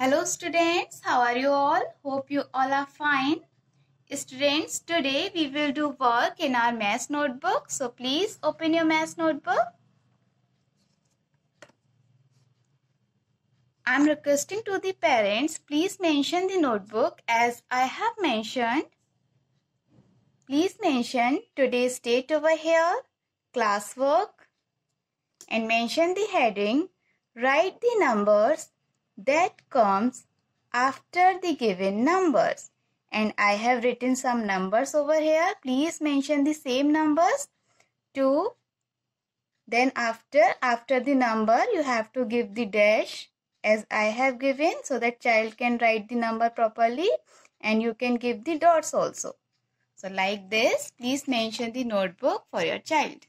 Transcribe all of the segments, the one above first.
Hello students, how are you all? Hope you all are fine. Students, today we will do work in our math notebook. So please open your math notebook. I am requesting to the parents, please mention the notebook as I have mentioned. Please mention today's date over here, classwork and mention the heading. Write the numbers that comes after the given numbers. And I have written some numbers over here. Please mention the same numbers. 2. Then after, after the number, you have to give the dash as I have given so that child can write the number properly and you can give the dots also. So like this, please mention the notebook for your child.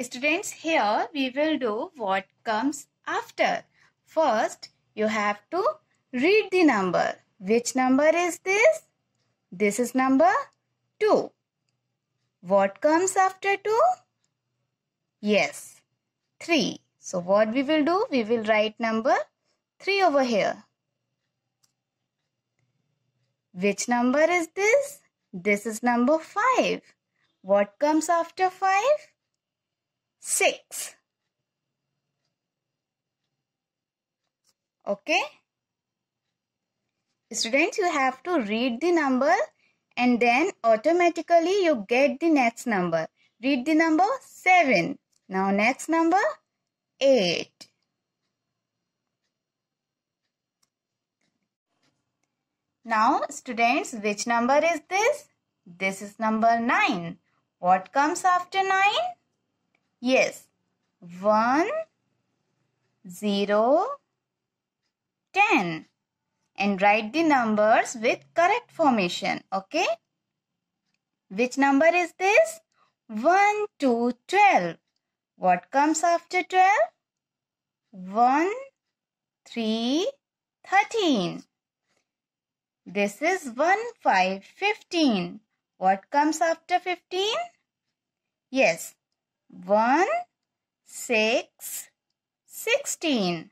Students, here we will do what comes after. First, you have to read the number. Which number is this? This is number 2. What comes after 2? Yes, 3. So what we will do? We will write number 3 over here. Which number is this? This is number 5. What comes after 5? 6. Okay? Students, you have to read the number and then automatically you get the next number. Read the number 7. Now next number 8. Now students, which number is this? This is number 9. What comes after 9? Yes, 1, 0, 10 and write the numbers with correct formation. Okay. Which number is this? 1 2 12. What comes after 12? 1, 3, 13. This is 1, 5, 15. What comes after 15? Yes, 1, 6, 16.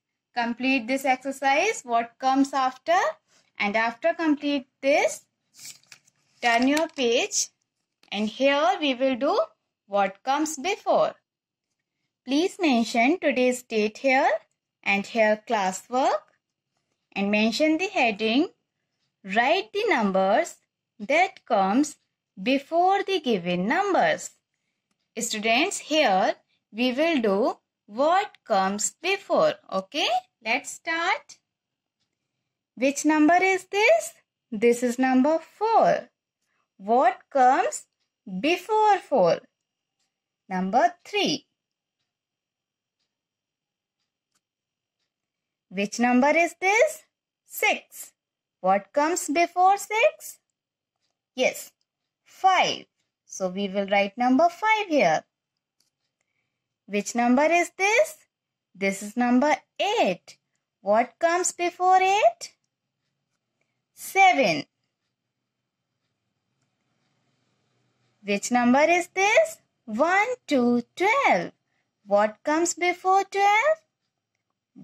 complete this exercise what comes after and after complete this turn your page and here we will do what comes before please mention today's date here and here classwork and mention the heading write the numbers that comes before the given numbers students here we will do what comes before. Okay, let's start. Which number is this? This is number 4. What comes before 4? Number 3. Which number is this? 6. What comes before 6? Yes, 5. So we will write number 5 here. Which number is this? This is number 8. What comes before 8? 7. Which number is this? 1, 2, 12. What comes before 12?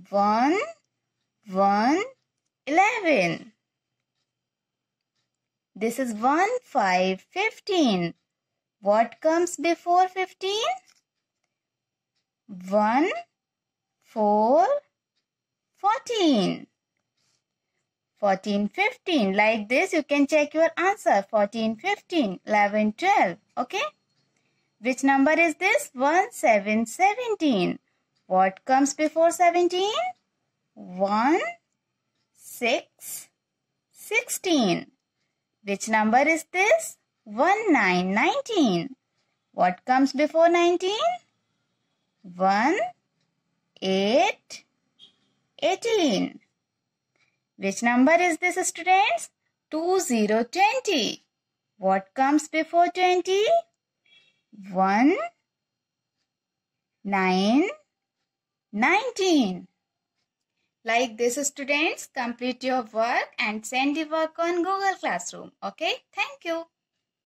1, 1, 11. This is 1, 5, 15. What comes before 15? One, 14, 15. Like this, you can check your answer. Fourteen, fifteen, eleven, twelve. Okay? Which number is this? One, seven, seventeen. What comes before 17? 1, 6, 16. Which number is this? 1, 9, 19. What comes before 19? one, eight, eighteen. Which number is this students? 2020. What comes before 20? 1, 9, 19. Like this students, complete your work and send your work on Google Classroom. Okay, thank you.